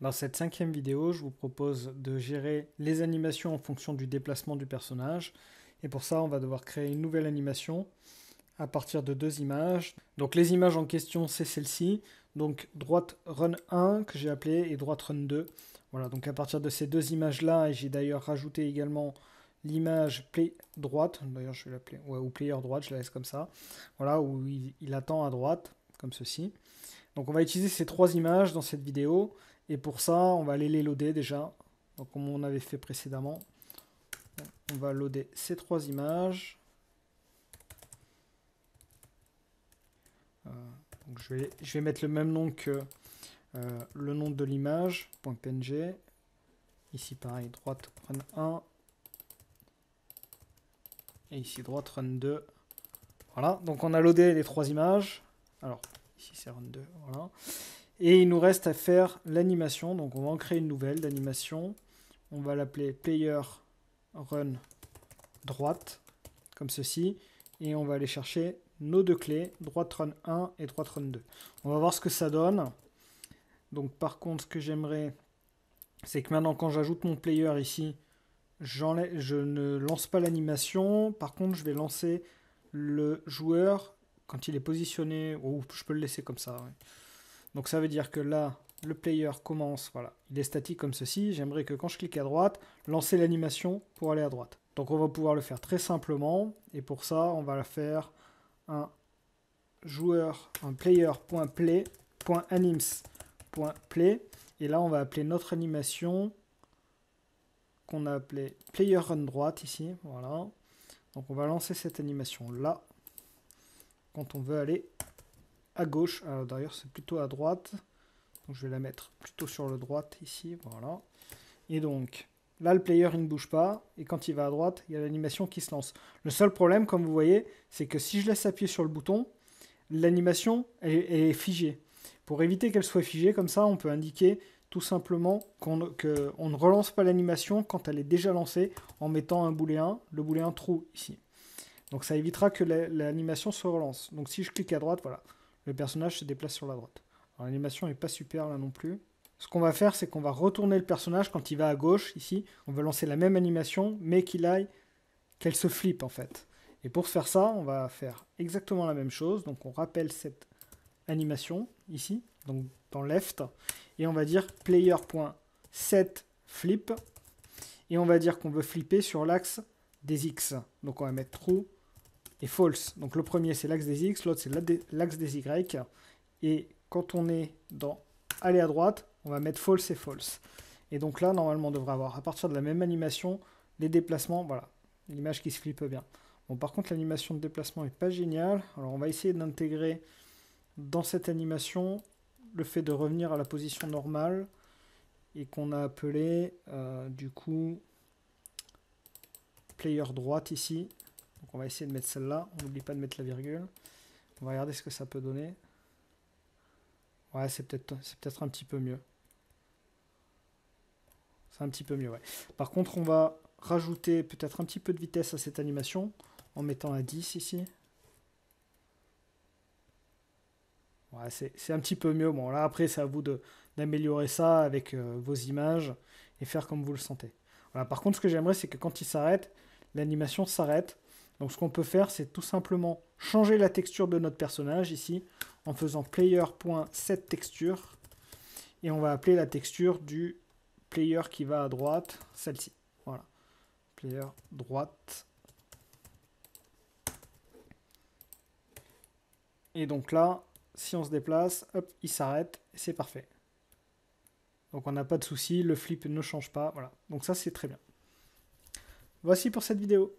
Dans cette cinquième vidéo, je vous propose de gérer les animations en fonction du déplacement du personnage. Et pour ça, on va devoir créer une nouvelle animation à partir de deux images. Donc les images en question, c'est celle-ci. Donc droite run 1 que j'ai appelé, et droite run 2. Voilà, donc à partir de ces deux images-là, et j'ai d'ailleurs rajouté également l'image play droite, d'ailleurs je vais l'appeler, ou player droite, je la laisse comme ça, voilà, où il attend à droite, comme ceci. Donc on va utiliser ces trois images dans cette vidéo. Et pour ça, on va aller les loader déjà. Donc, comme on avait fait précédemment, on va loader ces trois images. Euh, donc je, vais, je vais mettre le même nom que euh, le nom de l'image, .png. Ici, pareil, droite, run 1. Et ici, droite, run 2. Voilà, donc on a loadé les trois images. Alors, ici, c'est run 2, voilà. Et il nous reste à faire l'animation. Donc on va en créer une nouvelle d'animation. On va l'appeler player run droite, comme ceci. Et on va aller chercher nos deux clés, droite run 1 et droite run 2. On va voir ce que ça donne. Donc par contre, ce que j'aimerais, c'est que maintenant quand j'ajoute mon player ici, je ne lance pas l'animation. Par contre, je vais lancer le joueur quand il est positionné. Ou je peux le laisser comme ça. Donc ça veut dire que là, le player commence, voilà, il est statique comme ceci. J'aimerais que quand je clique à droite, lancer l'animation pour aller à droite. Donc on va pouvoir le faire très simplement. Et pour ça, on va faire un joueur, un player.play.anims.play. Et là, on va appeler notre animation qu'on a appelée player run droite ici. Voilà. Donc on va lancer cette animation là quand on veut aller à gauche. D'ailleurs, c'est plutôt à droite. Donc, je vais la mettre plutôt sur le droite ici. Voilà. Et donc, là, le player, il ne bouge pas. Et quand il va à droite, il y a l'animation qui se lance. Le seul problème, comme vous voyez, c'est que si je laisse appuyer sur le bouton, l'animation est, figée. Pour éviter qu'elle soit figée, comme ça, on peut indiquer tout simplement qu'on ne relance pas l'animation quand elle est déjà lancée en mettant un booléen, le booléen trou ici. Donc ça évitera que l'animation se relance. Donc si je clique à droite, voilà le personnage se déplace sur la droite. l'animation n'est pas super là non plus. Ce qu'on va faire, c'est qu'on va retourner le personnage quand il va à gauche, ici. On va lancer la même animation, mais qu'il aille, qu'elle se flippe en fait. Et pour faire ça, on va faire exactement la même chose. Donc on rappelle cette animation, ici, donc dans left. Et on va dire player.setFlip. Et on va dire qu'on veut flipper sur l'axe des X. Donc on va mettre true et false. Donc le premier c'est l'axe des x, l'autre c'est l'axe des y. Et quand on est dans aller à droite, on va mettre false et false. Et donc là, normalement, on devrait avoir à partir de la même animation les déplacements. Voilà, l'image qui se flippe bien. Bon, par contre, l'animation de déplacement n'est pas géniale. Alors on va essayer d'intégrer dans cette animation le fait de revenir à la position normale et qu'on a appelé euh, du coup player droite ici on va essayer de mettre celle-là. On n'oublie pas de mettre la virgule. On va regarder ce que ça peut donner. Ouais, c'est peut-être peut un petit peu mieux. C'est un petit peu mieux, ouais. Par contre, on va rajouter peut-être un petit peu de vitesse à cette animation en mettant à 10 ici. Ouais, c'est un petit peu mieux. Bon, là, après, c'est à vous d'améliorer ça avec euh, vos images et faire comme vous le sentez. Voilà, par contre, ce que j'aimerais, c'est que quand il s'arrête, l'animation s'arrête donc ce qu'on peut faire, c'est tout simplement changer la texture de notre personnage ici en faisant player.setTexture et on va appeler la texture du player qui va à droite, celle-ci. Voilà. Player droite. Et donc là, si on se déplace, hop, il s'arrête, c'est parfait. Donc on n'a pas de souci, le flip ne change pas, voilà. Donc ça c'est très bien. Voici pour cette vidéo.